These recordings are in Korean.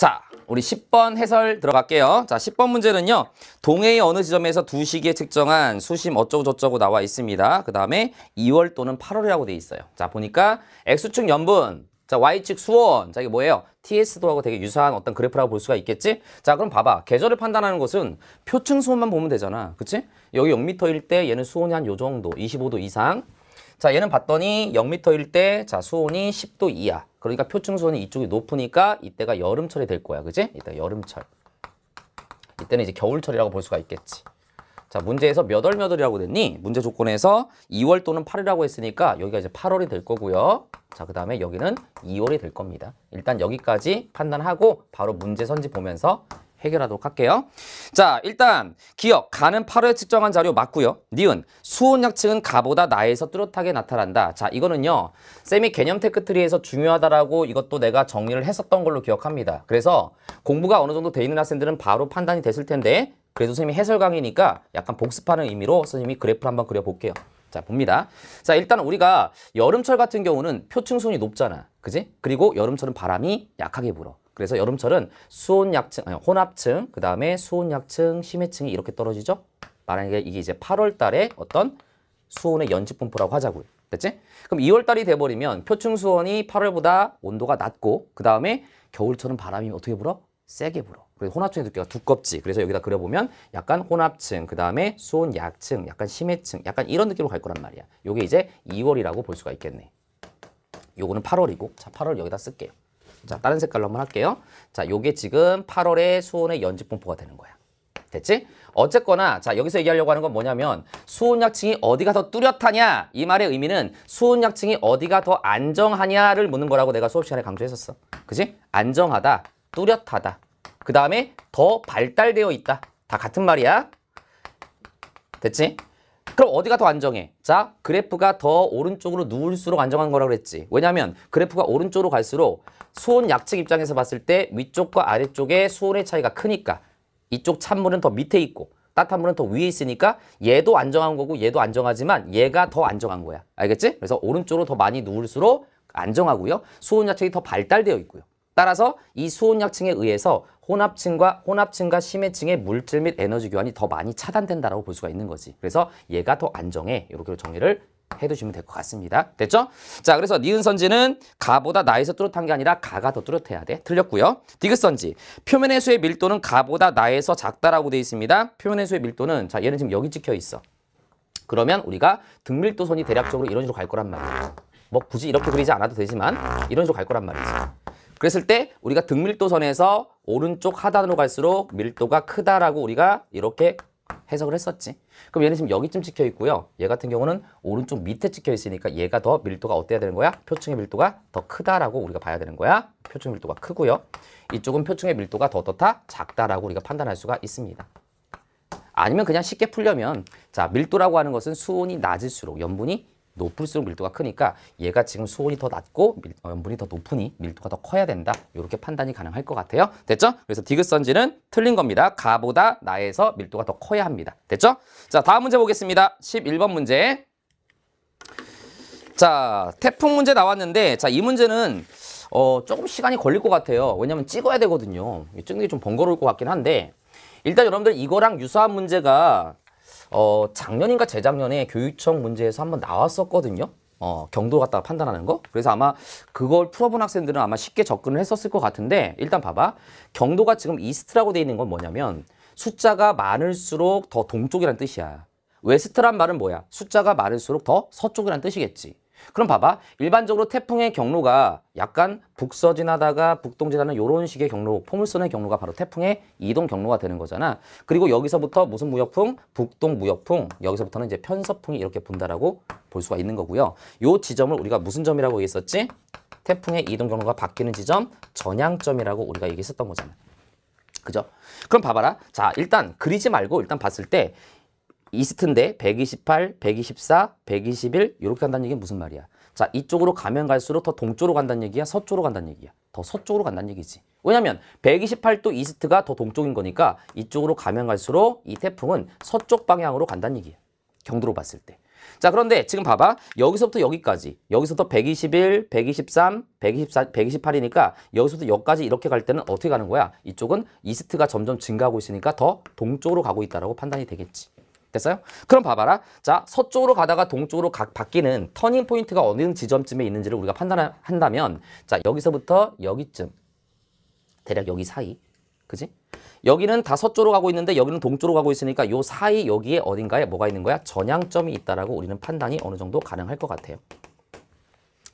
자, 우리 10번 해설 들어갈게요. 자, 10번 문제는요. 동해의 어느 지점에서 두 시기에 측정한 수심 어쩌고저쩌고 나와 있습니다. 그 다음에 2월 또는 8월이라고 돼 있어요. 자, 보니까 X축 연분, 자, Y축 수온 자, 이게 뭐예요? TS도하고 되게 유사한 어떤 그래프라고 볼 수가 있겠지? 자, 그럼 봐봐. 계절을 판단하는 것은 표층 수온만 보면 되잖아. 그치? 여기 0m일 때 얘는 수온이 한 요 정도, 25도 이상. 자 얘는 봤더니 0m일 때 자 수온이 10도 이하 그러니까 표층 수온이 이쪽이 높으니까 이때가 여름철이 될 거야 그지? 이때 여름철 이때는 이제 겨울철이라고 볼 수가 있겠지 자 문제에서 몇월 몇월이라고 됐니? 문제 조건에서 2월 또는 8이라고 했으니까 여기가 이제 8월이 될 거고요 자그 다음에 여기는 2월이 될 겁니다 일단 여기까지 판단하고 바로 문제 선지 보면서 해결하도록 할게요. 자, 일단 기억, 가는 8월 측정한 자료 맞고요. 니은, 수온약층은 가보다 나에서 뚜렷하게 나타난다. 자, 이거는요. 쌤이 개념 테크트리에서 중요하다라고 이것도 내가 정리를 했었던 걸로 기억합니다. 그래서 공부가 어느 정도 돼 있는 학생들은 바로 판단이 됐을 텐데 그래도 선생님이 해설 강의니까 약간 복습하는 의미로 선생님이 그래프를 한번 그려볼게요. 자, 봅니다. 자, 일단 우리가 여름철 같은 경우는 표층 수온이 높잖아. 그지? 그리고 여름철은 바람이 약하게 불어. 그래서 여름철은 수온약층, 아니, 혼합층, 그 다음에 수온약층, 심해층이 이렇게 떨어지죠? 만약에 이게 이제 8월 달에 어떤 수온의 연지 분포라고 하자고요. 됐지? 그럼 2월 달이 돼버리면 표층 수온이 8월보다 온도가 낮고 그 다음에 겨울철은 바람이 어떻게 불어? 세게 불어. 그래서 혼합층의 두께가 두껍지. 그래서 여기다 그려보면 약간 혼합층, 그 다음에 수온 약층, 약간 심해층, 약간 이런 느낌으로 갈 거란 말이야. 요게 이제 2월이라고 볼 수가 있겠네. 요거는 8월이고, 자, 8월 여기다 쓸게요. 자, 다른 색깔로 한번 할게요. 자, 요게 지금 8월에 수온의 연직 분포가 되는 거야. 됐지? 어쨌거나 자 여기서 얘기하려고 하는 건 뭐냐면 수온약층이 어디가 더 뚜렷하냐 이 말의 의미는 수온약층이 어디가 더 안정하냐를 묻는 거라고 내가 수업 시간에 강조했었어 그지 안정하다 뚜렷하다 그 다음에 더 발달되어 있다 다 같은 말이야 됐지? 그럼 어디가 더 안정해? 자, 그래프가 더 오른쪽으로 누울수록 안정한 거라고 그랬지. 왜냐하면 그래프가 오른쪽으로 갈수록 수온 약측 입장에서 봤을 때 위쪽과 아래쪽의 수온의 차이가 크니까 이쪽 찬물은 더 밑에 있고 따뜻한 물은 더 위에 있으니까 얘도 안정한 거고 얘도 안정하지만 얘가 더 안정한 거야. 알겠지? 그래서 오른쪽으로 더 많이 누울수록 안정하고요. 수온 약측이 더 발달되어 있고요. 따라서 이 수온 약층에 의해서 혼합층과 혼합층과 심해층의 물질 및 에너지 교환이 더 많이 차단된다라고 볼 수가 있는 거지. 그래서 얘가 더 안정해. 이렇게 정리를 해두시면 될 것 같습니다. 됐죠? 자, 그래서 니은 선지는 가보다 나에서 뚜렷한 게 아니라 가가 더 뚜렷해야 돼. 틀렸고요. 디귿 선지. 표면해 수의 밀도는 가보다 나에서 작다라고 돼 있습니다. 표면해 수의 밀도는 자, 얘는 지금 여기 찍혀 있어. 그러면 우리가 등밀도선이 대략적으로 이런 식으로 갈 거란 말이야. 뭐 굳이 이렇게 그리지 않아도 되지만 이런 식으로 갈 거란 말이지. 그랬을 때 우리가 등밀도선에서 오른쪽 하단으로 갈수록 밀도가 크다라고 우리가 이렇게 해석을 했었지. 그럼 얘는 지금 여기쯤 찍혀 있고요. 얘 같은 경우는 오른쪽 밑에 찍혀 있으니까 얘가 더 밀도가 어때야 되는 거야? 표층의 밀도가 더 크다라고 우리가 봐야 되는 거야. 표층 밀도가 크고요. 이쪽은 표층의 밀도가 더 어떻다? 작다라고 우리가 판단할 수가 있습니다. 아니면 그냥 쉽게 풀려면 자 밀도라고 하는 것은 수온이 낮을수록 염분이 높을수록 밀도가 크니까 얘가 지금 수온이 더 낮고 밀, 어, 염분이 더 높으니 밀도가 더 커야 된다. 이렇게 판단이 가능할 것 같아요. 됐죠? 그래서 디귿선지는 틀린 겁니다. 가보다 나에서 밀도가 더 커야 합니다. 됐죠? 자, 다음 문제 보겠습니다. 11번 문제. 자, 태풍 문제 나왔는데 자, 이 문제는 어, 조금 시간이 걸릴 것 같아요. 왜냐면 찍어야 되거든요. 찍는 게 좀 번거로울 것 같긴 한데 일단 여러분들 이거랑 유사한 문제가 어, 작년인가 재작년에 교육청 문제에서 한번 나왔었거든요. 어, 경도 갖다가 판단하는 거. 그래서 아마 그걸 풀어본 학생들은 아마 쉽게 접근을 했었을 것 같은데 일단 봐봐. 경도가 지금 이스트라고 돼 있는 건 뭐냐면 숫자가 많을수록 더 동쪽이란 뜻이야. 웨스트란 말은 뭐야? 숫자가 많을수록 더 서쪽이란 뜻이겠지. 그럼 봐봐. 일반적으로 태풍의 경로가 약간 북서진하다가 북동진하는 이런 식의 경로, 포물선의 경로가 바로 태풍의 이동 경로가 되는 거잖아. 그리고 여기서부터 무슨 무역풍? 북동 무역풍. 여기서부터는 이제 편서풍이 이렇게 본다라고 볼 수가 있는 거고요. 요 지점을 우리가 무슨 점이라고 얘기했었지? 태풍의 이동 경로가 바뀌는 지점, 전향점이라고 우리가 얘기했었던 거잖아. 그죠? 그럼 봐봐라. 자, 일단 그리지 말고 일단 봤을 때 이스트인데 128, 124, 121 이렇게 간다는 얘기는 무슨 말이야? 자 이쪽으로 가면 갈수록 더 동쪽으로 간다는 얘기야? 서쪽으로 간다는 얘기야? 더 서쪽으로 간다는 얘기지. 왜냐면 128도 이스트가 더 동쪽인 거니까 이쪽으로 가면 갈수록 이 태풍은 서쪽 방향으로 간다는 얘기야. 경도로 봤을 때. 자 그런데 지금 봐봐 여기서부터 여기까지 여기서부터 121, 123, 124, 128이니까 여기서부터 여기까지 이렇게 갈 때는 어떻게 가는 거야? 이쪽은 이스트가 점점 증가하고 있으니까 더 동쪽으로 가고 있다고 라 판단이 되겠지. 됐어요? 그럼 봐봐라. 자, 서쪽으로 가다가 동쪽으로 각 바뀌는 터닝 포인트가 어느 지점쯤에 있는지를 우리가 판단한다면 자, 여기서부터 여기쯤 대략 여기 사이. 그지? 여기는 다 서쪽으로 가고 있는데 여기는 동쪽으로 가고 있으니까 요 사이 여기에 어딘가에 뭐가 있는 거야? 전향점이 있다라고 우리는 판단이 어느 정도 가능할 것 같아요.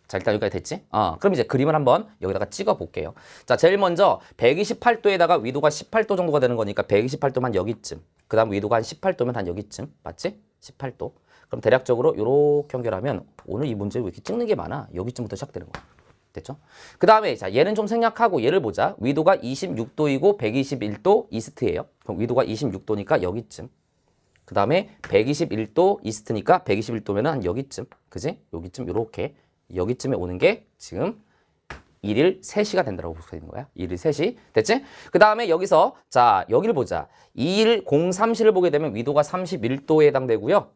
자 일단 여기까지 됐지? 어, 그럼 이제 그림을 한번 여기다가 찍어 볼게요 자 제일 먼저 128도에다가 위도가 18도 정도가 되는 거니까 128도만 여기쯤 그 다음 위도가 한 18도면 한 여기쯤 맞지? 18도 그럼 대략적으로 이렇게 연결하면 오늘 이 문제 왜 이렇게 찍는 게 많아? 여기쯤부터 시작되는 거야 됐죠? 그 다음에 자 얘는 좀 생략하고 얘를 보자 위도가 26도이고 121도 이스트예요 그럼 위도가 26도니까 여기쯤 그 다음에 121도 이스트니까 121도면 한 여기쯤 그지? 여기쯤 이렇게 여기쯤에 오는 게 지금 1일 3시가 된다고 볼수 면 되는 거야. 1일 3시. 됐지? 그 다음에 여기서 자 여기를 보자. 2일 03시를 보게 되면 위도가 31도에 해당되고요.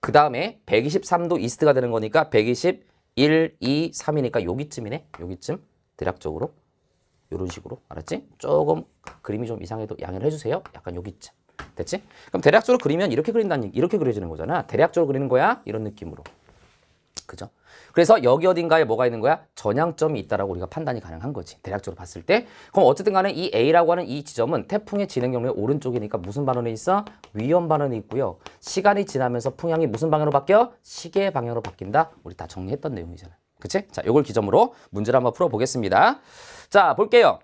그 다음에 123도 이스트가 되는 거니까 121, 2, 3이니까 여기쯤이네. 여기쯤 대략적으로 이런 식으로 알았지? 조금 그림이 좀 이상해도 양해를 해주세요. 약간 여기쯤. 됐지? 그럼 대략적으로 그리면 이렇게 그린다는 이렇게 그려지는 거잖아. 대략적으로 그리는 거야. 이런 느낌으로. 그죠? 그래서 여기 어딘가에 뭐가 있는 거야? 전향점이 있다라고 우리가 판단이 가능한 거지. 대략적으로 봤을 때. 그럼 어쨌든 간에 이 A라고 하는 이 지점은 태풍의 진행 경로의 오른쪽이니까 무슨 반응이 있어? 위험 반응이 있고요. 시간이 지나면서 풍향이 무슨 방향으로 바뀌어? 시계 방향으로 바뀐다. 우리 다 정리했던 내용이잖아. 그치? 자, 이걸 기점으로 문제를 한번 풀어보겠습니다. 자, 볼게요.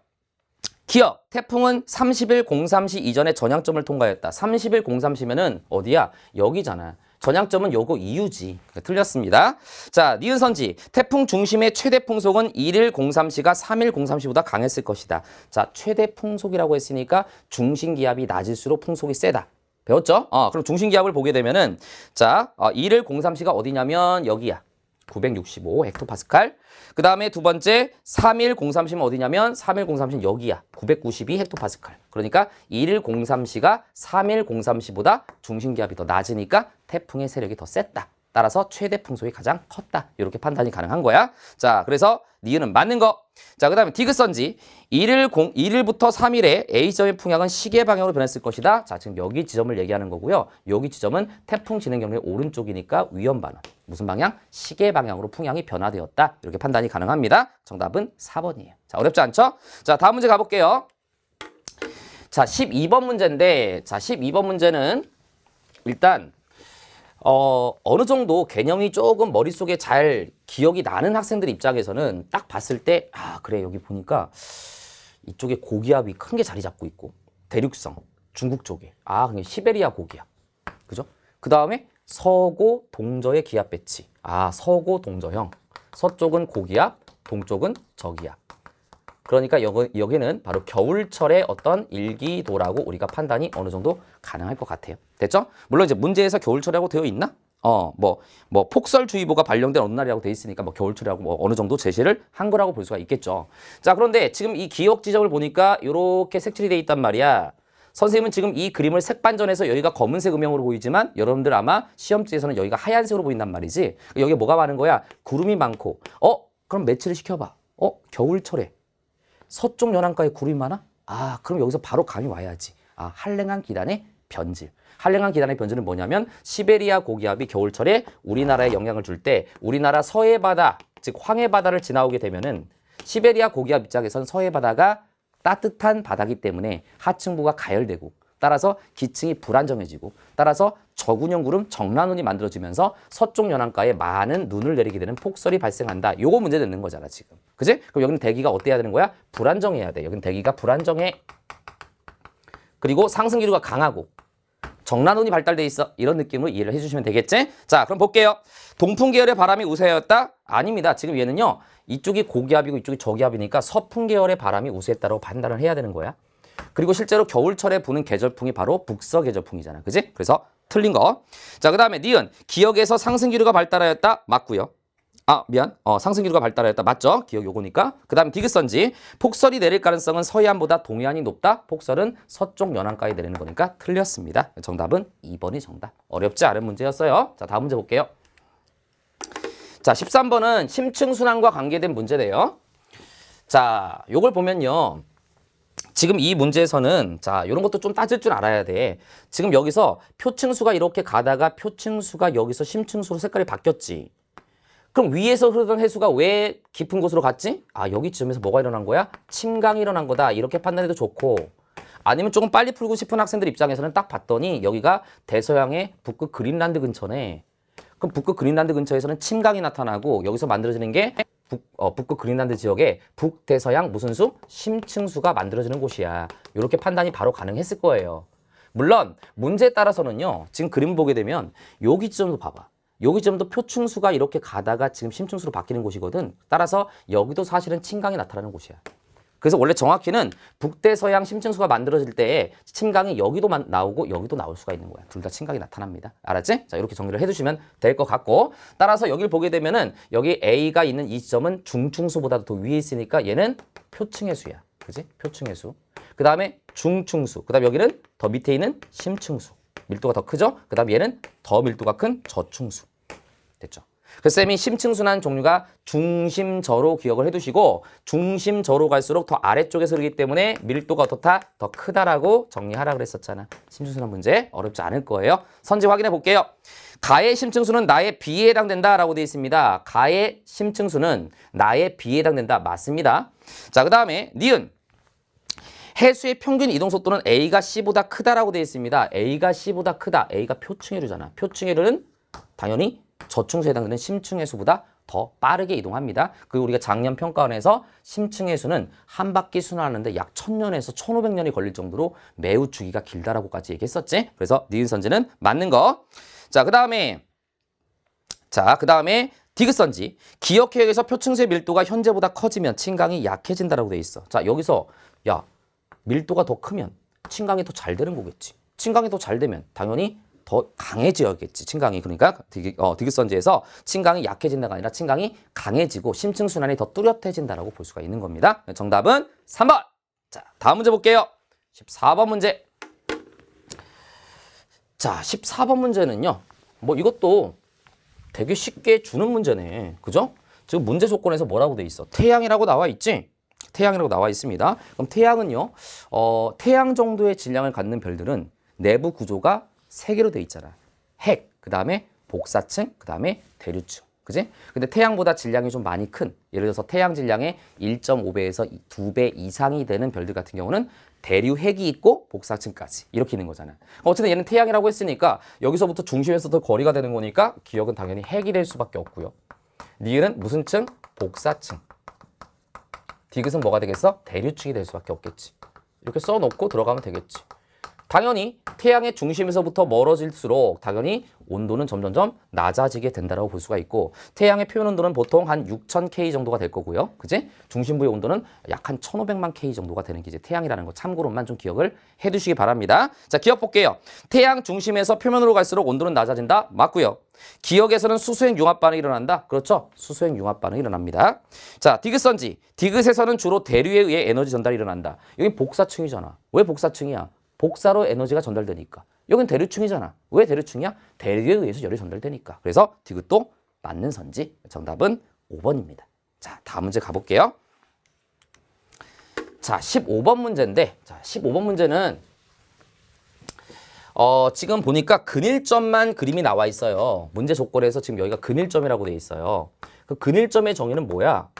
기업 태풍은 30일 03시 이전에 전향점을 통과했다. 30일 03시면은 어디야? 여기잖아. 전향점은 요거 이유지. 그러니까 틀렸습니다. 자, 니은 선지. 태풍 중심의 최대 풍속은 1일 03시가 3일 03시보다 강했을 것이다. 자, 최대 풍속이라고 했으니까 중심 기압이 낮을수록 풍속이 세다. 배웠죠? 어, 그럼 중심 기압을 보게 되면은 자, 어, 1일 03시가 어디냐면 여기야. 965 헥토파스칼. 그 다음에 두 번째 3 1 0 3 0 어디냐면 31030 여기야. 992 헥토파스칼. 그러니까 11030가 31030보다 중심기압이 더 낮으니까 태풍의 세력이 더 셌다. 따라서 최대 풍속이 가장 컸다. 이렇게 판단이 가능한 거야. 자, 그래서 니은은 맞는 거. 자, 그 다음에 디귿선지. 1일 공, 1일부터 3일에 A점의 풍향은 시계 방향으로 변했을 것이다. 자, 지금 여기 지점을 얘기하는 거고요. 여기 지점은 태풍 진행 경로의 오른쪽이니까 위험 반응. 무슨 방향? 시계 방향으로 풍향이 변화되었다. 이렇게 판단이 가능합니다. 정답은 4번이에요. 자, 어렵지 않죠? 자, 다음 문제 가볼게요. 자, 12번 문제인데, 자, 12번 문제는 일단 어, 어느 정도 개념이 조금 머릿속에 잘 기억이 나는 학생들 입장에서는 딱 봤을 때, 아, 그래, 여기 보니까 이쪽에 고기압이 큰 게 자리 잡고 있고, 대륙성, 중국 쪽에. 아, 그냥 시베리아 고기압. 그죠? 그 다음에 서고 동저의 기압 배치. 아, 서고 동저형. 서쪽은 고기압, 동쪽은 저기압. 그러니까 여기, 여기는 바로 겨울철의 어떤 일기도라고 우리가 판단이 어느 정도 가능할 것 같아요. 됐죠? 물론 이제 문제에서 겨울철이라고 되어 있나? 어, 뭐, 뭐, 폭설주의보가 발령된 어느 날이라고 되어 있으니까 뭐 겨울철이라고 뭐 어느 정도 제시를 한 거라고 볼 수가 있겠죠. 자, 그런데 지금 이 기억 지점을 보니까 이렇게 색칠이 돼 있단 말이야. 선생님은 지금 이 그림을 색반전해서 여기가 검은색 음영으로 보이지만 여러분들 아마 시험지에서는 여기가 하얀색으로 보인단 말이지. 여기 뭐가 많은 거야? 구름이 많고. 어? 그럼 매치를 시켜봐. 어? 겨울철에. 서쪽 연안가에 구름이 많아? 아 그럼 여기서 바로 감이 와야지. 아 한랭한 기단의 변질. 한랭한 기단의 변질은 뭐냐면 시베리아 고기압이 겨울철에 우리나라에 영향을 줄 때 우리나라 서해 바다 즉 황해 바다를 지나오게 되면은 시베리아 고기압 입장에선 서해 바다가 따뜻한 바다기 때문에 하층부가 가열되고 따라서 기층이 불안정해지고 따라서 저군형 구름 정란운이 만들어지면서 서쪽 연안가에 많은 눈을 내리게 되는 폭설이 발생한다. 요거 문제 되는 거잖아 지금. 그지? 그럼 여기는 대기가 어때야 되는 거야? 불안정해야 돼. 여기는 대기가 불안정해. 그리고 상승 기류가 강하고 정란운이 발달돼 있어. 이런 느낌으로 이해를 해주시면 되겠지? 자, 그럼 볼게요. 동풍 계열의 바람이 우세였다 아닙니다. 지금 얘는요. 이쪽이 고기압이고 이쪽이 저기압이니까 서풍 계열의 바람이 우세했다고 판단을 해야 되는 거야. 그리고 실제로 겨울철에 부는 계절풍이 바로 북서 계절풍이잖아. 그지? 그래서 틀린 거. 자, 그 다음에 니은. 기억에서 상승기류가 발달하였다. 맞고요. 아, 미안. 어, 상승기류가 발달하였다. 맞죠? 기억 요거니까. 그 다음 에 디귿선지. 폭설이 내릴 가능성은 서해안보다 동해안이 높다. 폭설은 서쪽 연안가에 내리는 거니까 틀렸습니다. 정답은 2번이 정답. 어렵지 않은 문제였어요. 자, 다음 문제 볼게요. 자, 13번은 심층순환과 관계된 문제래요. 자, 요걸 보면요. 지금 이 문제에서는 자 이런 것도 좀 따질 줄 알아야 돼. 지금 여기서 표층수가 이렇게 가다가 표층수가 여기서 심층수로 색깔이 바뀌었지. 그럼 위에서 흐르던 해수가 왜 깊은 곳으로 갔지? 아 여기 쯤에서 뭐가 일어난 거야? 침강이 일어난 거다 이렇게 판단해도 좋고 아니면 조금 빨리 풀고 싶은 학생들 입장에서는 딱 봤더니 여기가 대서양의 북극 그린란드 근처네. 그럼 북극 그린란드 근처에서는 침강이 나타나고 여기서 만들어지는 게 북, 어, 북극 그린란드 지역에 북대서양 무슨 수? 심층수가 만들어지는 곳이야. 이렇게 판단이 바로 가능했을 거예요. 물론 문제에 따라서는요. 지금 그림 보게 되면 여기 지점도 봐봐. 여기 지점도 표층수가 이렇게 가다가 지금 심층수로 바뀌는 곳이거든. 따라서 여기도 사실은 침강이 나타나는 곳이야. 그래서 원래 정확히는 북대서양 심층수가 만들어질 때에 침강이 여기도 나오고 여기도 나올 수가 있는 거야. 둘 다 침강이 나타납니다. 알았지? 자 이렇게 정리를 해주시면 될 것 같고 따라서 여기를 보게 되면은 여기 A가 있는 이 지점은 중층수보다도 더 위에 있으니까 얘는 표층해 수야. 그지? 표층해 수. 그 다음에 중층수. 그 다음 여기는 더 밑에 있는 심층수. 밀도가 더 크죠? 그 다음 얘는 더 밀도가 큰 저층수. 됐죠? 그 쌤이 심층순환 종류가 중심저로 기억을 해두시고 중심저로 갈수록 더 아래쪽에서 흐르기 때문에 밀도가 어떻다? 더 크다라고 정리하라 그랬었잖아. 심층순환 문제 어렵지 않을 거예요. 선지 확인해 볼게요. 가의 심층수는 나의 비에 해당된다라고 되어 있습니다. 가의 심층수는 나의 비에 해당된다. 맞습니다. 자, 그 다음에 니은. 해수의 평균 이동 속도는 A가 C보다 크다라고 되어 있습니다. A가 C보다 크다. A가 표층해류잖아. 표층해류는 당연히 저층수에 해당되는 심층해수보다 더 빠르게 이동합니다. 그리고 우리가 작년 평가원에서 심층해수는 한 바퀴 순환하는데 약 천년에서천 오백 년이 걸릴 정도로 매우 주기가 길다라고까지 얘기했었지. 그래서 니은 선지는 맞는 거. 자, 그 다음에 자, 그 다음에 디귿선지. 기역해역에서 표층수의 밀도가 현재보다 커지면 층강이 약해진다라고 돼 있어. 자, 여기서 야, 밀도가 더 크면 층강이 더 잘 되는 거겠지. 층강이 더 잘 되면 당연히 더 강해져야겠지. 층강이 그러니까 디, 어, 디기선지에서 층강이 약해진다가 아니라 층강이 강해지고 심층 순환이 더 뚜렷해진다라고 볼 수가 있는 겁니다. 네, 정답은 3번. 자, 다음 문제 볼게요. 14번 문제. 자, 14번 문제는요. 뭐 이것도 되게 쉽게 주는 문제네. 그죠? 지금 문제 조건에서 뭐라고 돼 있어? 태양이라고 나와 있지? 태양이라고 나와 있습니다. 그럼 태양은요. 어, 태양 정도의 질량을 갖는 별들은 내부 구조가 세 개로 돼 있잖아. 핵, 그 다음에 복사층, 그 다음에 대류층. 그지? 근데 태양보다 질량이 좀 많이 큰 예를 들어서 태양 질량의 1.5배에서 2배 이상이 되는 별들 같은 경우는 대류핵이 있고 복사층까지 이렇게 있는 거잖아 어쨌든 얘는 태양이라고 했으니까 여기서부터 중심에서부터 거리가 되는 거니까 기억은 당연히 핵이 될 수밖에 없고요 니은 무슨 층? 복사층 디귿은 뭐가 되겠어? 대류층이 될 수밖에 없겠지 이렇게 써놓고 들어가면 되겠지 당연히 태양의 중심에서부터 멀어질수록 당연히 온도는 점점점 낮아지게 된다고 볼 수가 있고 태양의 표현 온도는 보통 한 6000K 정도가 될 거고요. 그지? 중심부의 온도는 약 한 1500만 K 정도가 되는 게 이제 태양이라는 거 참고로만 좀 기억을 해두시기 바랍니다. 자, 기억 볼게요. 태양 중심에서 표면으로 갈수록 온도는 낮아진다? 맞고요. 기억에서는 수소행 융합 반응이 일어난다. 그렇죠? 수소행 융합 반응이 일어납니다. 자, 디귿 선지. 디귿에서는 주로 대류에 의해 에너지 전달이 일어난다. 여기 복사층이잖아. 왜 복사층이야? 복사로 에너지가 전달되니까. 여긴 대류층이잖아. 왜 대류층이야? 대류에 의해서 열이 전달되니까. 그래서 디귿도 맞는 선지 정답은 5번입니다. 자, 다음 문제 가볼게요. 자, 15번 문제인데 자, 15번 문제는 어, 지금 보니까 근일점만 그림이 나와 있어요. 문제 조건에서 지금 여기가 근일점이라고 돼 있어요. 그 근일점의 정의는 뭐야?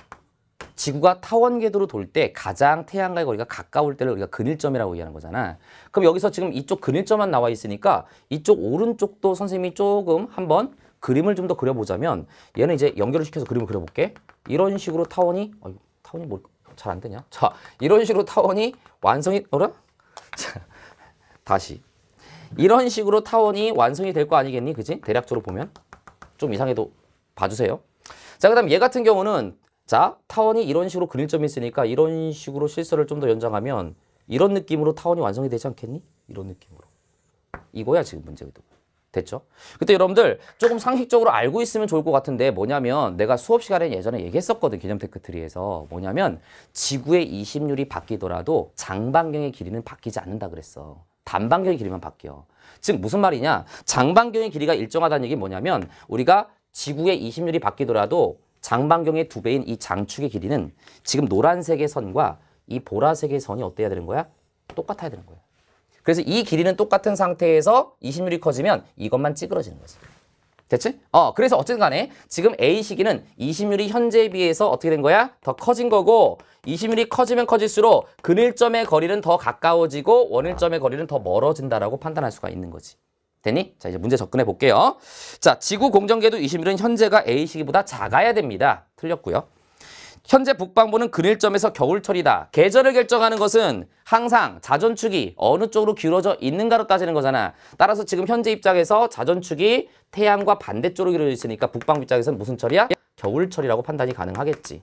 지구가 타원 궤도로 돌 때 가장 태양과의 거리가 가까울 때를 우리가 근일점이라고 얘기하는 거잖아. 그럼 여기서 지금 이쪽 근일점만 나와 있으니까 이쪽 오른쪽도 선생님이 조금 한번 그림을 좀 더 그려보자면 얘는 이제 연결을 시켜서 그림을 그려볼게. 이런 식으로 타원이 어, 타원이 뭘 잘안 뭐 되냐? 자, 이런 식으로 타원이 완성이 어라? 자, 다시 이런 식으로 타원이 완성이 될 거 아니겠니? 그지? 대략적으로 보면 좀 이상해도 봐주세요. 자, 그 다음 얘 같은 경우는 자, 타원이 이런 식으로 그릴점이 있으니까 이런 식으로 실선을 좀 더 연장하면 이런 느낌으로 타원이 완성이 되지 않겠니? 이런 느낌으로. 이거야 지금 문제도 됐죠? 그때 여러분들 조금 상식적으로 알고 있으면 좋을 것 같은데 뭐냐면 내가 수업 시간에 예전에 얘기했었거든 개념 테크트리에서 뭐냐면 지구의 이심률이 바뀌더라도 장반경의 길이는 바뀌지 않는다 그랬어. 단반경의 길이만 바뀌어. 즉 무슨 말이냐? 장반경의 길이가 일정하다는 얘기 뭐냐면 우리가 지구의 이심률이 바뀌더라도 장반경의 두 배인 이 장축의 길이는 지금 노란색의 선과 이 보라색의 선이 어때야 되는 거야? 똑같아야 되는 거야. 그래서 이 길이는 똑같은 상태에서 20mm 커지면 이것만 찌그러지는 거지. 됐지? 어, 그래서 어쨌든 간에 지금 A 시기는 20mm 현재에 비해서 어떻게 된 거야? 더 커진 거고 20mm 커지면 커질수록 그늘점의 거리는 더 가까워지고 원일점의 거리는 더 멀어진다라고 판단할 수가 있는 거지. 되니? 자, 이제 문제 접근해 볼게요. 자, 지구 공정계도 21은 현재가 A 시기보다 작아야 됩니다. 틀렸고요. 현재 북방부는 근일점에서 겨울철이다. 계절을 결정하는 것은 항상 자전축이 어느 쪽으로 기울어져 있는가로 따지는 거잖아. 따라서 지금 현재 입장에서 자전축이 태양과 반대쪽으로 기울어져 있으니까 북방부 입장에서는 무슨 철이야? 겨울철이라고 판단이 가능하겠지.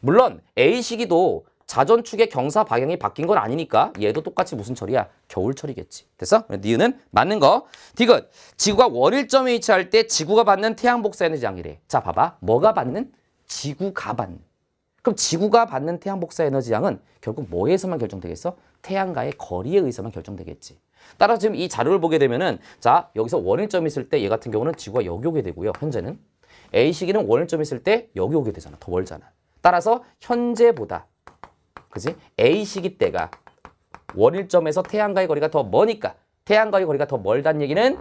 물론 A시기도 자전축의 경사 방향이 바뀐 건 아니니까 얘도 똑같이 무슨 철이야? 겨울철이겠지. 됐어? 니은은 맞는 거. 디귿. 지구가 월일점에 위치할 때 지구가 받는 태양 복사 에너지 양이래. 자, 봐봐. 뭐가 받는? 지구가 받는. 그럼 지구가 받는 태양 복사 에너지 양은 결국 뭐에서만 결정되겠어? 태양과의 거리에 의해서만 결정되겠지. 따라서 지금 이 자료를 보게 되면은 자, 여기서 원일점이 있을 때 얘 같은 경우는 지구가 여기 오게 되고요. 현재는. A 시기는 원일점이 있을 때 여기 오게 되잖아. 더 멀잖아. 따라서 현재보다 그지? A 시기 때가 원일점에서 태양과의 거리가 더 머니까 태양과의 거리가 더 멀다는 얘기는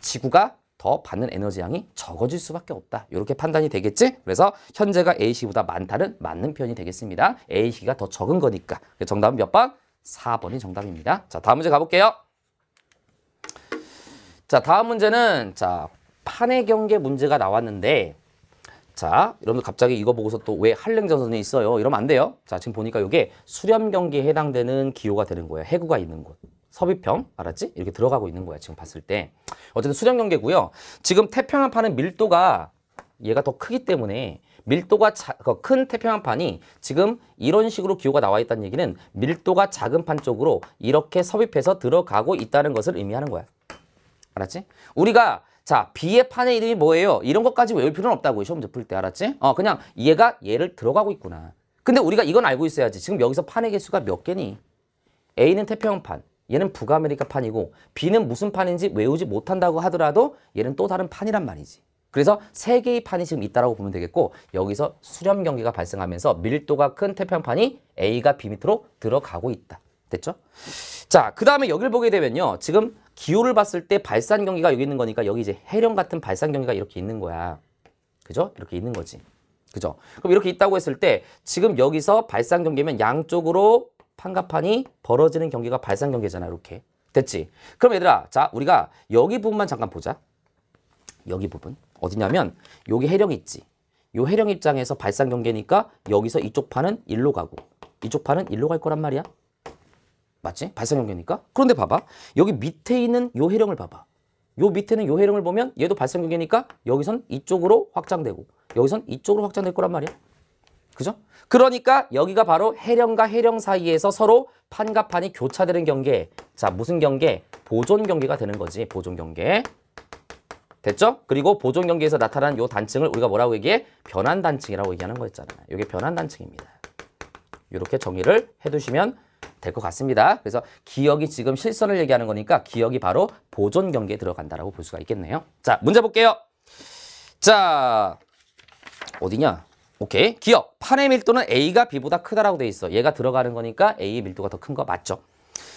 지구가 더 받는 에너지 양이 적어질 수밖에 없다. 이렇게 판단이 되겠지? 그래서 현재가 A시보다 많다는 맞는 표현이 되겠습니다. A시가 더 적은 거니까. 그 정답은 몇 번? 4번이 정답입니다. 자, 다음 문제 가볼게요. 자, 다음 문제는 자 판의 경계 문제가 나왔는데 자, 여러분들 갑자기 이거 보고서 또 왜 한랭전선이 있어요? 이러면 안 돼요. 자, 지금 보니까 이게 수렴 경기에 해당되는 기호가 되는 거예요. 해구가 있는 곳. 섭입형, 알았지? 이렇게 들어가고 있는 거야, 지금 봤을 때. 어쨌든 수렴 경계고요. 지금 태평양판은 밀도가 얘가 더 크기 때문에 밀도가 자, 그 큰 태평양판이 지금 이런 식으로 기호가 나와 있다는 얘기는 밀도가 작은 판 쪽으로 이렇게 섭입해서 들어가고 있다는 것을 의미하는 거야. 알았지? 우리가 자, B의 판의 이름이 뭐예요? 이런 것까지 외울 필요는 없다고 시험 접을 때 알았지? 어, 그냥 얘가 얘를 들어가고 있구나. 근데 우리가 이건 알고 있어야지. 지금 여기서 판의 개수가 몇 개니? A는 태평양판, 얘는 북아메리카 판이고 B는 무슨 판인지 외우지 못한다고 하더라도 얘는 또 다른 판이란 말이지. 그래서 세 개의 판이 지금 있다라고 보면 되겠고 여기서 수렴 경계가 발생하면서 밀도가 큰 태평판이 A가 B 밑으로 들어가고 있다. 됐죠? 자, 그 다음에 여기를 보게 되면요. 지금 기호를 봤을 때 발산 경기가 여기 있는 거니까 여기 이제 해령 같은 발산 경기가 이렇게 있는 거야. 그죠? 이렇게 있는 거지. 그죠? 그럼 이렇게 있다고 했을 때 지금 여기서 발산 경기면 양쪽으로 판가판이 벌어지는 경기가 발산 경기잖아. 이렇게. 됐지? 그럼 얘들아, 자, 우리가 여기 부분만 잠깐 보자. 여기 부분. 어디냐면 여기 해령 있지. 요 해령 입장에서 발산 경계니까 여기서 이쪽 판은 일로 가고 이쪽 판은 일로 갈 거란 말이야. 맞지? 발산 경계니까. 그런데 봐봐. 여기 밑에 있는 요 해령을 봐봐. 요 밑에는 요 해령을 보면 얘도 발산 경계니까 여기선 이쪽으로 확장되고 여기선 이쪽으로 확장될 거란 말이야. 그죠? 그러니까 여기가 바로 해령과 해령 사이에서 서로 판과 판이 교차되는 경계. 자, 무슨 경계? 보존 경계가 되는 거지. 보존 경계. 됐죠? 그리고 보존 경계에서 나타난 요 단층을 우리가 뭐라고 얘기해? 변환 단층이라고 얘기하는 거였잖아요. 이게 변환 단층입니다. 이렇게 정의를 해 두시면 될것 같습니다. 그래서 기억이 지금 실선을 얘기하는 거니까 기억이 바로 보존 경계에 들어간다라고 볼 수가 있겠네요. 자, 문제 볼게요. 자, 어디냐? 오케이. 기억. 판의 밀도는 A가 B보다 크다라고 돼 있어. 얘가 들어가는 거니까 A의 밀도가 더 큰 거 맞죠?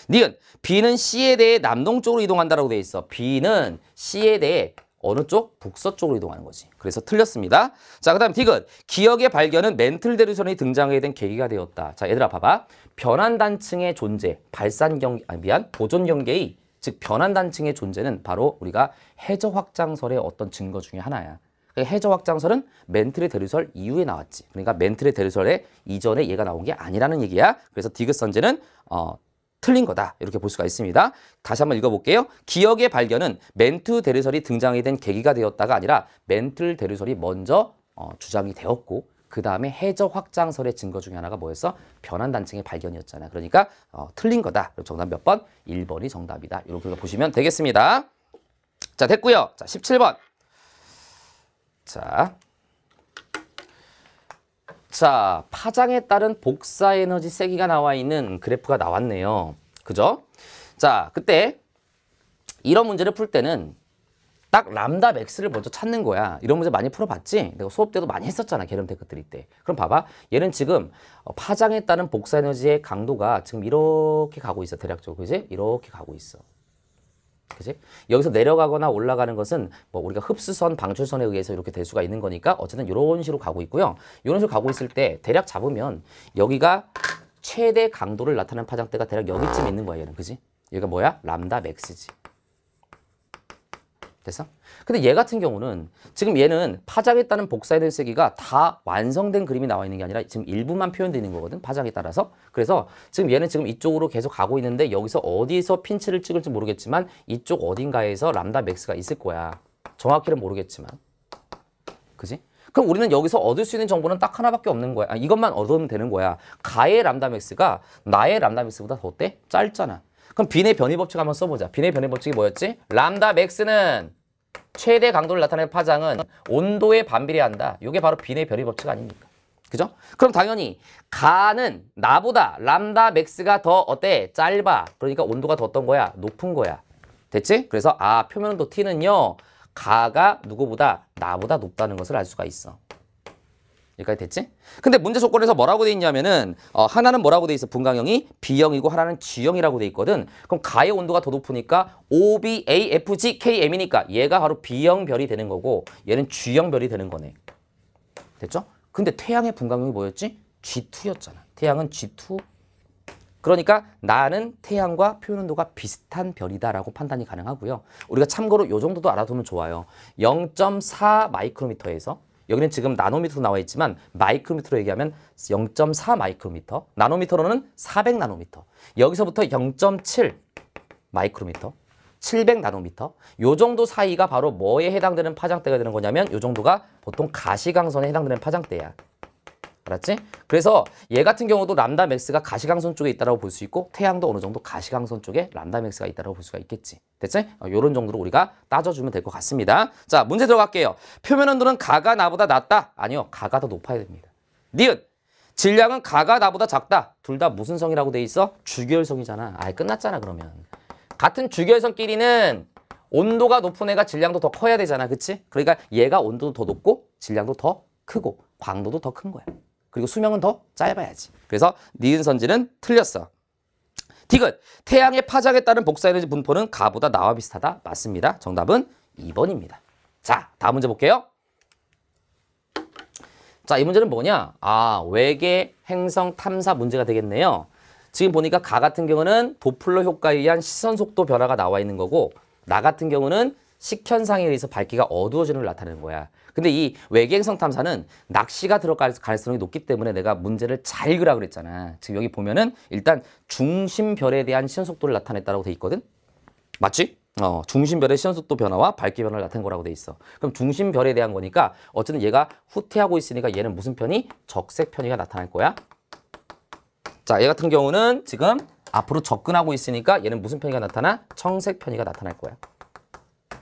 니은 B는 C에 대해 남동쪽으로 이동한다라고 돼 있어. B는 C에 대해 어느 쪽? 북서쪽으로 이동하는 거지. 그래서 틀렸습니다. 자, 그 다음 디귿. 기억의 발견은 멘틀 대류선이 등장하게 된 계기가 되었다. 자, 얘들아 봐봐. 변환단층의 존재, 발산경, 아, 미안, 보존경계의 즉 변환단층의 존재는 바로 우리가 해저확장설의 어떤 증거 중에 하나야. 그 해저확장설은 멘틀의 대류설 이후에 나왔지. 그러니까 멘틀의 대류설에 이전에 얘가 나온 게 아니라는 얘기야. 그래서 디귿 선제는 어, 틀린 거다 이렇게 볼 수가 있습니다. 다시 한번 읽어볼게요. 기억의 발견은 멘트 대리설이 등장이 된 계기가 되었다가 아니라 멘틀 대리설이 먼저 어, 주장이 되었고 그 다음에 해적 확장설의 증거 중에 하나가 뭐였어? 변환 단층의 발견이었잖아요. 그러니까 어, 틀린 거다. 정답 몇 번? 1번이 정답이다. 이렇게 보시면 되겠습니다. 자 됐고요. 자 17번. 자 자, 파장에 따른 복사 에너지 세기가 나와 있는 그래프가 나왔네요. 그죠? 자, 그때 이런 문제를 풀 때는 딱 람다 맥스를 먼저 찾는 거야. 이런 문제 많이 풀어봤지? 내가 수업 때도 많이 했었잖아. 계렴 테크트리 때. 그럼 봐봐. 얘는 지금 어, 파장에 따른 복사 에너지의 강도가 지금 이렇게 가고 있어. 대략적으로. 그지? 이렇게 가고 있어. 그지? 여기서 내려가거나 올라가는 것은 뭐 우리가 흡수선, 방출선에 의해서 이렇게 될 수가 있는 거니까 어쨌든 이런 식으로 가고 있고요. 이런 식으로 가고 있을 때 대략 잡으면 여기가 최대 강도를 나타낸 파장대가 대략 여기쯤 있는 거예요 그지? 여기가 뭐야? 람다 맥스지. 됐어? 근데 얘 같은 경우는 지금 얘는 파장에 따른 복사에 대한 쓰기가 다 완성된 그림이 나와 있는 게 아니라 지금 일부만 표현되는 거거든 파장에 따라서 그래서 지금 얘는 지금 이쪽으로 계속 가고 있는데 여기서 어디서 핀치를 찍을지 모르겠지만 이쪽 어딘가에서 람다 맥스가 있을 거야 정확히는 모르겠지만 그지? 그럼 우리는 여기서 얻을 수 있는 정보는 딱 하나밖에 없는 거야 아, 이것만 얻으면 되는 거야 가의 람다 맥스가 나의 람다 맥스보다 더 어때? 짧잖아 그럼 빈의 변이 법칙 한번 써보자. 빈의 변이 법칙이 뭐였지? 람다 맥스는 최대 강도를 나타내는 파장은 온도에 반비례한다. 이게 바로 빈의 변이 법칙 아닙니까? 그죠? 그럼 당연히 가는 나보다 람다 맥스가 더 어때? 짧아. 그러니까 온도가 더 어떤 거야? 높은 거야. 됐지? 그래서 아 표면 온도 T는요. 가가 누구보다 나보다 높다는 것을 알 수가 있어. 여기까지 됐지? 근데 문제 조건에서 뭐라고 돼 있냐면은 어, 하나는 뭐라고 돼 있어? 분광형이 B형이고 하나는 G형이라고 돼 있거든. 그럼 가의 온도가 더 높으니까 O, B, A, F, G, K, M이니까 얘가 바로 B형 별이 되는 거고 얘는 G형 별이 되는 거네. 됐죠? 근데 태양의 분광형이 뭐였지? G2였잖아. 태양은 G2. 그러니까 나는 태양과 표현 온도가 비슷한 별이다라고 판단이 가능하고요. 우리가 참고로 요 정도도 알아두면 좋아요. 0.4 마이크로미터에서 여기는 지금 나노미터로 나와 있지만 마이크로미터로 얘기하면 0.4 마이크로미터, 나노미터로는 400 나노미터, 여기서부터 0.7 마이크로미터, 700 나노미터 요 정도 사이가 바로 뭐에 해당되는 파장대가 되는 거냐면 요 정도가 보통 가시광선에 해당되는 파장대야. 알았지? 그래서 얘 같은 경우도 람다 맥스가 가시광선 쪽에 있다고 볼 수 있고 태양도 어느 정도 가시광선 쪽에 람다 맥스가 있다고 볼 수가 있겠지. 됐지? 이런 어, 정도로 우리가 따져주면 될 것 같습니다. 자, 문제 들어갈게요. 표면 온도는 가가 나보다 낮다? 아니요. 가가 더 높아야 됩니다. 니은! 질량은 가가 나보다 작다. 둘 다 무슨 성이라고 돼 있어? 주결성이잖아 아예 끝났잖아 그러면. 같은 주결성끼리는 온도가 높은 애가 질량도 더 커야 되잖아. 그치? 그러니까 얘가 온도도 더 높고 질량도 더 크고 광도도 더 큰 거야. 그리고 수명은 더 짧아야지. 그래서 니은 선지는 틀렸어. 디귿. 태양의 파장에 따른 복사에너지 분포는 가보다 나와 비슷하다. 맞습니다. 정답은 2번입니다. 자, 다음 문제 볼게요. 자, 이 문제는 뭐냐? 아, 외계 행성 탐사 문제가 되겠네요. 지금 보니까 가 같은 경우는 도플러 효과에 의한 시선 속도 변화가 나와 있는 거고 나 같은 경우는 식현상에 의해서 밝기가 어두워지는 걸 나타내는 거야. 근데 이 외계행성 탐사는 낚시가 들어갈 가능성이 높기 때문에 내가 문제를 잘 읽으라 그랬잖아. 지금 여기 보면은 일단 중심별에 대한 시연속도를 나타냈다라고 돼 있거든. 맞지? 어, 중심별의 시연속도 변화와 밝기 변화를 나타낸 거라고 돼 있어. 그럼 중심별에 대한 거니까 어쨌든 얘가 후퇴하고 있으니까 얘는 무슨 편이? 적색 편이가 나타날 거야. 자, 얘 같은 경우는 지금 앞으로 접근하고 있으니까 얘는 무슨 편이가 나타나? 청색 편이가 나타날 거야.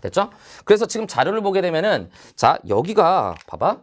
됐죠? 그래서 지금 자료를 보게 되면은 자 여기가 봐봐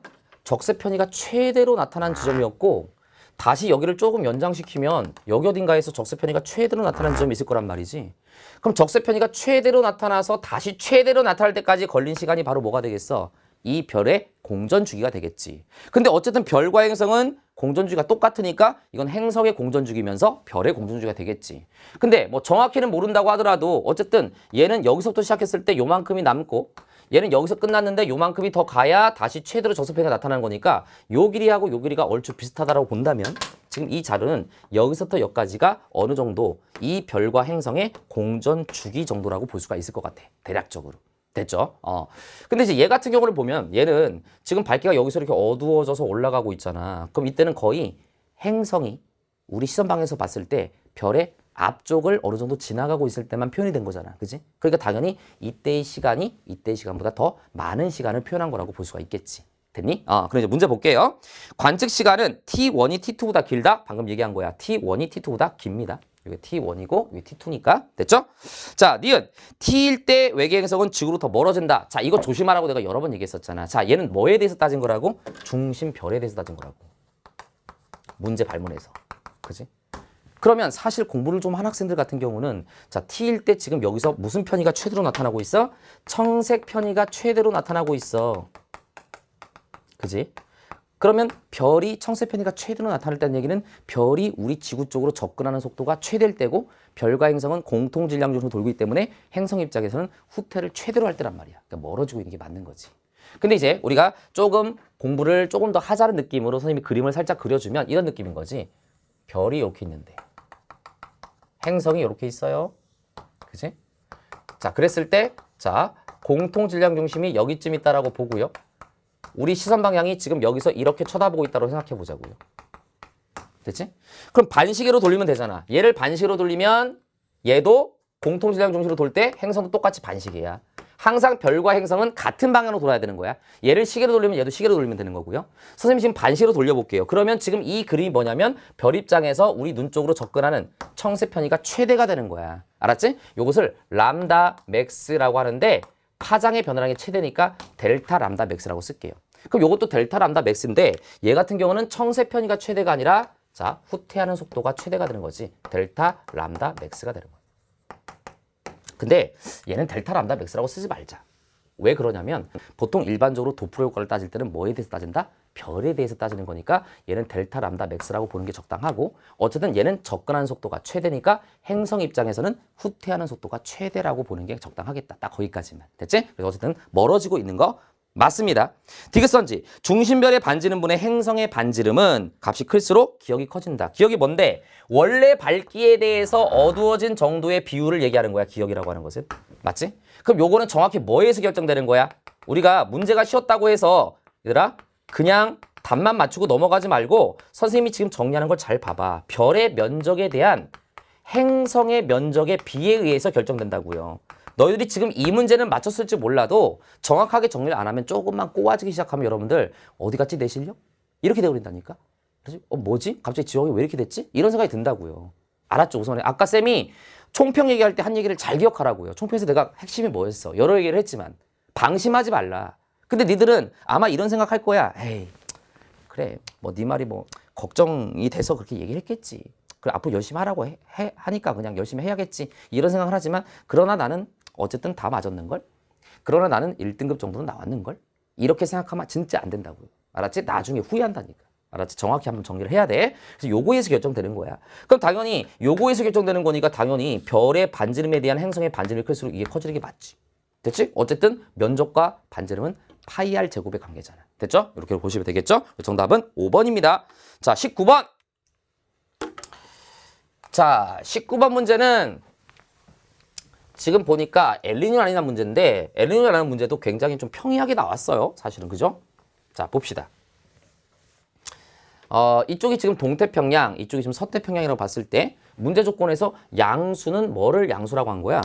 적세 편의가 최대로 나타난 지점이었고 다시 여기를 조금 연장시키면 여기 어딘가에서 적세 편의가 최대로 나타난 지점이 있을 거란 말이지. 그럼 적세 편의가 최대로 나타나서 다시 최대로 나타날 때까지 걸린 시간이 바로 뭐가 되겠어? 이 별의 공전 주기가 되겠지. 근데 어쨌든 별과 행성은 공전주기가 똑같으니까 이건 행성의 공전주기면서 별의 공전주기가 되겠지. 근데 뭐 정확히는 모른다고 하더라도 어쨌든 얘는 여기서부터 시작했을 때 요만큼이 남고 얘는 여기서 끝났는데 요만큼이 더 가야 다시 최대로 저수평이 나타나는 거니까 요 길이하고 요 길이가 얼추 비슷하다고 본다면 지금 이 자료는 여기서부터 여기까지가 어느 정도 이 별과 행성의 공전 주기 정도라고 볼 수가 있을 것 같아. 대략적으로. 됐죠. 어. 근데 이제 얘 같은 경우를 보면 얘는 지금 밝기가 여기서 이렇게 어두워져서 올라가고 있잖아. 그럼 이때는 거의 행성이 우리 시선방에서 봤을 때 별의 앞쪽을 어느 정도 지나가고 있을 때만 표현이 된 거잖아. 그지? 그러니까 당연히 이때의 시간이 이때의 시간보다 더 많은 시간을 표현한 거라고 볼 수가 있겠지. 됐니? 어, 그럼 이제 문제 볼게요. 관측 시간은 T1이 T2보다 길다? 방금 얘기한 거야. T1이 T2보다 깁니다. 이게 T1이고 이게 T2니까 됐죠? 자, 니은 T일 때 외계 행성은 지구로 더 멀어진다. 자, 이거 조심하라고 내가 여러 번 얘기했었잖아. 자, 얘는 뭐에 대해서 따진 거라고? 중심 별에 대해서 따진 거라고. 문제 발문에서. 그지? 그러면 사실 공부를 좀 한 학생들 같은 경우는 자 T일 때 지금 여기서 무슨 편의가 최대로 나타나고 있어? 청색 편의가 최대로 나타나고 있어. 그지? 그러면 별이 청색 편이가 최대로 나타날때는 얘기는 별이 우리 지구 쪽으로 접근하는 속도가 최대일 때고 별과 행성은 공통 질량 중으로 돌기 때문에 행성 입장에서는 후퇴를 최대로 할 때란 말이야. 그러니까 멀어지고 있는 게 맞는 거지. 근데 이제 우리가 조금 공부를 조금 더 하자는 느낌으로 선생님이 그림을 살짝 그려주면 이런 느낌인 거지. 별이 이렇게 있는데 행성이 이렇게 있어요. 그지? 자, 그랬을 때 자, 공통 질량 중심이 여기쯤 있다라고 보고요. 우리 시선 방향이 지금 여기서 이렇게 쳐다보고 있다고 생각해 보자고요. 됐지? 그럼 반시계로 돌리면 되잖아. 얘를 반시계로 돌리면 얘도 공통질량 중심으로 돌 때 행성도 똑같이 반시계야. 항상 별과 행성은 같은 방향으로 돌아야 되는 거야. 얘를 시계로 돌리면 얘도 시계로 돌리면 되는 거고요. 선생님 지금 반시로 계 돌려볼게요. 그러면 지금 이 그림이 뭐냐면 별 입장에서 우리 눈 쪽으로 접근하는 청세 편의가 최대가 되는 거야. 알았지? 요것을 람다 맥스라고 하는데 파장의 변화량이 최대니까 델타 람다 맥스라고 쓸게요. 그럼 이것도 델타 람다 맥스인데 얘 같은 경우는 청세 편의가 최대가 아니라 자 후퇴하는 속도가 최대가 되는 거지 델타 람다 맥스가 되는 거예요. 근데 얘는 델타 람다 맥스라고 쓰지 말자. 왜 그러냐면 보통 일반적으로 도프 효과를 따질 때는 뭐에 대해서 따진다? 별에 대해서 따지는 거니까 얘는 델타 람다 맥스라고 보는 게 적당하고 어쨌든 얘는 접근하는 속도가 최대니까 행성 입장에서는 후퇴하는 속도가 최대라고 보는 게 적당하겠다. 딱 거기까지만. 됐지? 그래서 어쨌든 멀어지고 있는 거 맞습니다. 디귿선지 중심별의 반지름분의 행성의 반지름은 값이 클수록 기억이 커진다. 기억이 뭔데? 원래 밝기에 대해서 어두워진 정도의 비율을 얘기하는 거야. 기억이라고 하는 것은. 맞지? 그럼 요거는 정확히 뭐에서 결정되는 거야? 우리가 문제가 쉬웠다고 해서 얘들아 그냥 답만 맞추고 넘어가지 말고 선생님이 지금 정리하는 걸 잘 봐봐. 별의 면적에 대한 행성의 면적에 비에 의해서 결정된다고요. 너희들이 지금 이 문제는 맞췄을지 몰라도 정확하게 정리를 안 하면 조금만 꼬아지기 시작하면 여러분들 어디 갔지 내 실력? 이렇게 돼버린다니까. 그래서 어 뭐지? 갑자기 지역이 왜 이렇게 됐지? 이런 생각이 든다고요. 알았죠 우선에 아까 쌤이 총평 얘기할 때 한 얘기를 잘 기억하라고요. 총평에서 내가 핵심이 뭐였어? 여러 얘기를 했지만 방심하지 말라. 근데 니들은 아마 이런 생각할 거야. 에이, 그래. 뭐 네 말이 뭐 걱정이 돼서 그렇게 얘기를 했겠지. 그래 앞으로 열심히 하라고 해, 해, 하니까 그냥 열심히 해야겠지. 이런 생각을 하지만 그러나 나는 어쨌든 다 맞았는 걸. 그러나 나는 1등급 정도는 나왔는 걸. 이렇게 생각하면 진짜 안 된다고요. 알았지? 나중에 후회한다니까. 알았지? 정확히 한번 정리를 해야 돼. 그래서 요거에서 결정되는 거야. 그럼 당연히 요거에서 결정되는 거니까 당연히 별의 반지름에 대한 행성의 반지름이 클수록 이게 커지는 게 맞지. 됐지? 어쨌든 면적과 반지름은 파이 r 제곱의 관계잖아. 됐죠? 이렇게 보시면 되겠죠? 그 정답은 5번입니다. 자, 19번. 자, 19번 문제는 지금 보니까 엘리뇨 아니나 문제인데 엘리뇨 라는 문제도 굉장히 좀 평이하게 나왔어요. 사실은 그죠? 자, 봅시다. 어, 이쪽이 지금 동태평양, 이쪽이 지금 서태평양이라고 봤을 때 문제 조건에서 양수는 뭐를 양수라고 한 거야?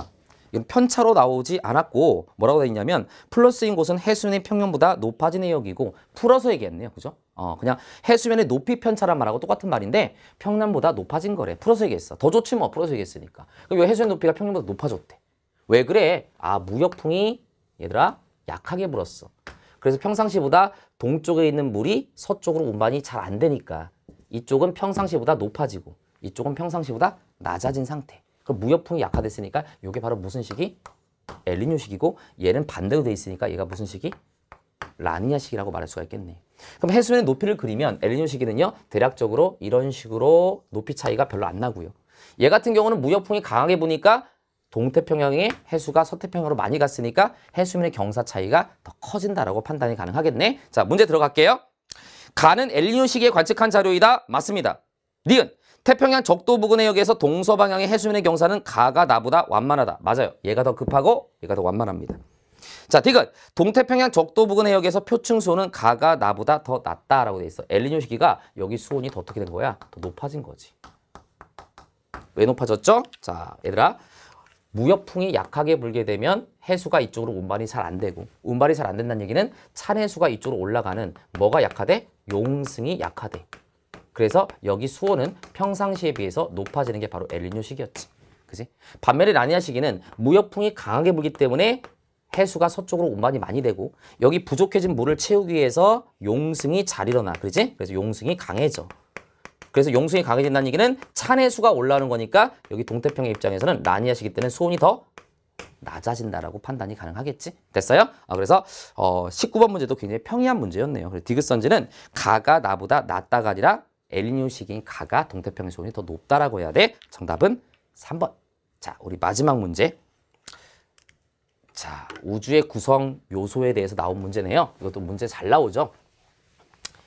이건 편차로 나오지 않았고 뭐라고 돼 있냐면 플러스인 곳은 해수면의 평균보다 높아진 해역이고 풀어서 얘기했네요. 그죠? 어 그냥 해수면의 높이 편차란 말하고 똑같은 말인데 평면보다 높아진 거래. 풀어서 얘기했어. 더 좋지 뭐 풀어서 얘기했으니까. 그럼 왜 해수면 높이가 평면보다 높아졌대? 왜 그래? 아 무역풍이 얘들아 약하게 불었어. 그래서 평상시보다 동쪽에 있는 물이 서쪽으로 운반이 잘 안 되니까 이쪽은 평상시보다 높아지고 이쪽은 평상시보다 낮아진 상태. 그 무역풍이 약화됐으니까 이게 바로 무슨 식이? 엘리뇨 식이고 얘는 반대로 돼 있으니까 얘가 무슨 식이? 라니아식이라고 말할 수가 있겠네. 그럼 해수면의 높이를 그리면 엘리뇨 식이는요 대략적으로 이런 식으로 높이 차이가 별로 안 나고요. 얘 같은 경우는 무역풍이 강하게 부니까 동태평양의 해수가 서태평양으로 많이 갔으니까 해수면의 경사 차이가 더 커진다라고 판단이 가능하겠네. 자, 문제 들어갈게요. 가는 엘리뇨 시기에 관측한 자료이다. 맞습니다. 니은 태평양 적도 부근 의역에서 동서 방향의 해수면의 경사는 가가 나보다 완만하다. 맞아요. 얘가 더 급하고 얘가 더 완만합니다. 자, 디귿. 동태평양 적도 부근 의역에서 표층 수온은 가가 나보다 더 낮다라고 돼 있어. 엘리뇨 시기가 여기 수온이 더 어떻게 된 거야? 더 높아진 거지. 왜 높아졌죠? 자, 얘들아. 무역풍이 약하게 불게 되면 해수가 이쪽으로 운반이 잘 안 되고 운반이 잘 안 된다는 얘기는 찬해수가 이쪽으로 올라가는 뭐가 약하대? 용승이 약하대. 그래서 여기 수온은 평상시에 비해서 높아지는 게 바로 엘리뇨 시기였지. 그지? 반면에 라니아 시기는 무역풍이 강하게 불기 때문에 해수가 서쪽으로 운반이 많이 되고 여기 부족해진 물을 채우기 위해서 용승이 잘 일어나. 그지? 그래서 용승이 강해져. 그래서 용승이 강해진다는 얘기는 찬 해수가 올라오는 거니까 여기 동태평의 입장에서는 라니아 시기 때는 수온이 더 낮아진다라고 판단이 가능하겠지? 됐어요? 아, 그래서 어, 19번 문제도 굉장히 평이한 문제였네요. 그래서 디귿선지는 가가 나보다 낮다가 아니라 엘리뇨 시기인 가가 동태평양서 온이 더 높다라고 해야 돼. 정답은 3번. 자, 우리 마지막 문제. 자, 우주의 구성 요소에 대해서 나온 문제네요. 이것도 문제 잘 나오죠?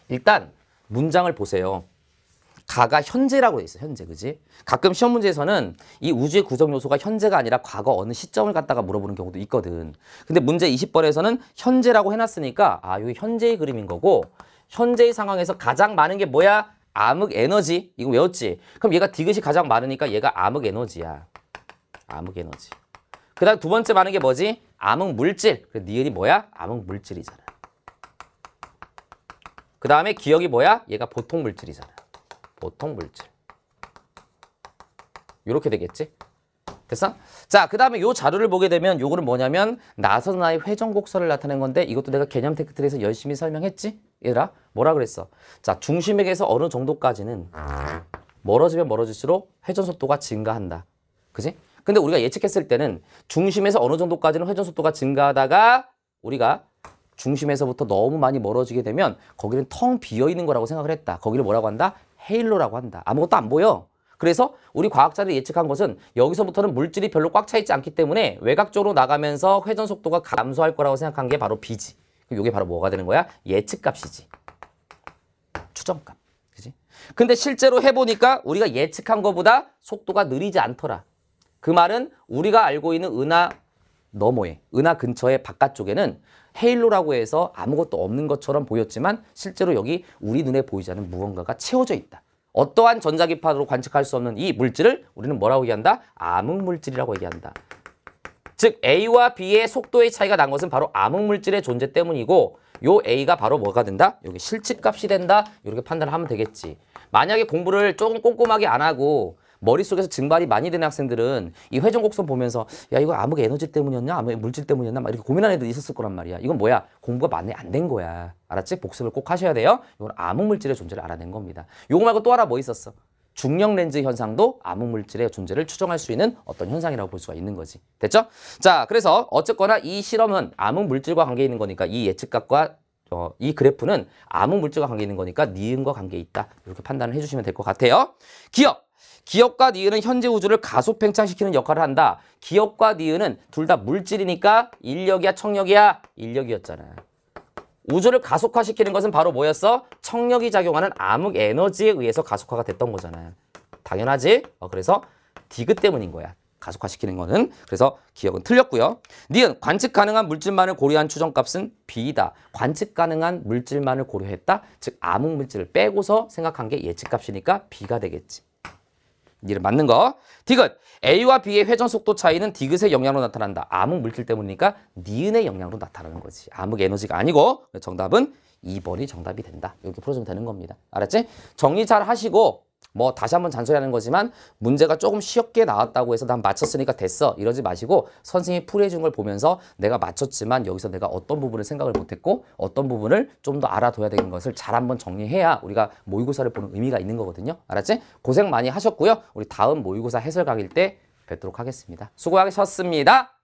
일단 문장을 보세요. 가가 현재라고 돼 있어요. 현재, 그지? 가끔 시험 문제에서는 이 우주의 구성 요소가 현재가 아니라 과거 어느 시점을 갖다가 물어보는 경우도 있거든. 근데 문제 20번에서는 현재라고 해놨으니까 아, 이게 현재의 그림인 거고 현재의 상황에서 가장 많은 게 뭐야? 암흑 에너지 이거 외웠지? 그럼 얘가 디귿이 가장 많으니까 얘가 암흑 에너지야. 암흑 에너지. 그 다음 두 번째 많은 게 뭐지? 암흑 물질. 그 니은이 뭐야? 암흑 물질이잖아. 그 다음에 기억이 뭐야? 얘가 보통 물질이잖아. 보통 물질. 이렇게 되겠지? 됐어? 자, 그 다음에 요 자료를 보게 되면 요거는 뭐냐면 나선 나의 회전곡선을 나타낸 건데 이것도 내가 개념 테크트에서 열심히 설명했지? 얘들아, 뭐라 그랬어? 자, 중심액에서 어느 정도까지는 멀어지면 멀어질수록 회전속도가 증가한다. 그지? 근데 우리가 예측했을 때는 중심에서 어느 정도까지는 회전속도가 증가하다가 우리가 중심에서부터 너무 많이 멀어지게 되면 거기는 텅 비어있는 거라고 생각을 했다. 거기를 뭐라고 한다? 헤일로라고 한다. 아무것도 안 보여. 그래서 우리 과학자들이 예측한 것은 여기서부터는 물질이 별로 꽉 차 있지 않기 때문에 외곽쪽으로 나가면서 회전 속도가 감소할 거라고 생각한 게 바로 B지. 이게 바로 뭐가 되는 거야? 예측값이지. 추정값. 그지? 근데 실제로 해보니까 우리가 예측한 것보다 속도가 느리지 않더라. 그 말은 우리가 알고 있는 은하 너머에, 은하 근처의 바깥쪽에는 헤일로라고 해서 아무것도 없는 것처럼 보였지만 실제로 여기 우리 눈에 보이지 않는 무언가가 채워져 있다. 어떠한 전자기판으로 관측할 수 없는 이 물질을 우리는 뭐라고 얘기한다? 암흑물질이라고 얘기한다. 즉 A와 B의 속도의 차이가 난 것은 바로 암흑물질의 존재 때문이고 요 A가 바로 뭐가 된다? 여기 실측값이 된다. 이렇게 판단하면 을 되겠지. 만약에 공부를 조금 꼼꼼하게 안 하고 머릿속에서 증발이 많이 되는 학생들은 이 회전곡선 보면서 야 이거 암흑 에너지 때문이었냐 암흑 물질 때문이었나 막 이렇게 고민하는 애들 있었을 거란 말이야 이건 뭐야 공부가 많이 안 된 거야 알았지? 복습을 꼭 하셔야 돼요 이건 암흑 물질의 존재를 알아낸 겁니다 요거 말고 또 하나 뭐 있었어? 중력 렌즈 현상도 암흑 물질의 존재를 추정할 수 있는 어떤 현상이라고 볼 수가 있는 거지. 됐죠? 자, 그래서 어쨌거나 이 실험은 암흑 물질과 관계 있는 거니까 이예측값과 어, 이 그래프는 암흑 물질과 관계 있는 거니까 니은과 관계 있다. 이렇게 판단을 해주시면 될 것 같아요. 기억! 기업과 니은은 현재 우주를 가속 팽창시키는 역할을 한다. 기업과 니은은 둘 다 물질이니까 인력이야 청력이야 인력이었잖아. 우주를 가속화시키는 것은 바로 뭐였어? 청력이 작용하는 암흑 에너지에 의해서 가속화가 됐던 거잖아. 당연하지? 어, 그래서 디그 때문인 거야. 가속화시키는 거는 그래서 기억은 틀렸고요. 니은 관측 가능한 물질만을 고려한 추정값은 B이다. 관측 가능한 물질만을 고려했다. 즉 암흑 물질을 빼고서 생각한 게 예측값이니까 B가 되겠지. 이름 맞는 거. 디귿. A와 B의 회전 속도 차이는 디귿의 영향으로 나타난다. 암흑 물질 때문이니까 니은의 영향으로 나타나는 거지. 암흑 에너지가 아니고 정답은 2번이 정답이 된다. 이렇게 풀어주면 되는 겁니다. 알았지? 정리 잘 하시고 뭐 다시 한번 잔소리하는 거지만 문제가 조금 쉬 쉽게 나왔다고 해서 난 맞췄으니까 됐어 이러지 마시고 선생님이 풀이해 준걸 보면서 내가 맞췄지만 여기서 내가 어떤 부분을 생각을 못했고 어떤 부분을 좀 더 알아둬야 되는 것을 잘 한번 정리해야 우리가 모의고사를 보는 의미가 있는 거거든요 알았지? 고생 많이 하셨고요 우리 다음 모의고사 해설 강의일 때 뵙도록 하겠습니다 수고하셨습니다